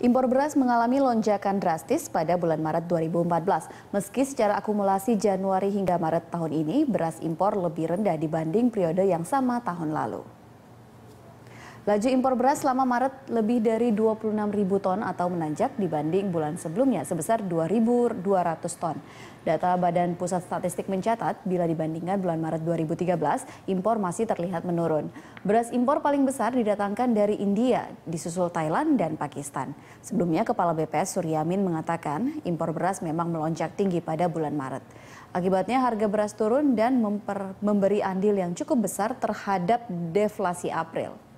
Impor beras mengalami lonjakan drastis pada bulan Maret 2014. Meski secara akumulasi Januari hingga Maret tahun ini, beras impor lebih rendah dibanding periode yang sama tahun lalu. Laju impor beras selama Maret lebih dari 26 ribu ton atau menanjak dibanding bulan sebelumnya sebesar 2.200 ton. Data Badan Pusat Statistik mencatat bila dibandingkan bulan Maret 2013, impor masih terlihat menurun. Beras impor paling besar didatangkan dari India, disusul Thailand dan Pakistan. Sebelumnya Kepala BPS Suryamin mengatakan impor beras memang melonjak tinggi pada bulan Maret. Akibatnya harga beras turun dan memper, memberi andil yang cukup besar terhadap deflasi April.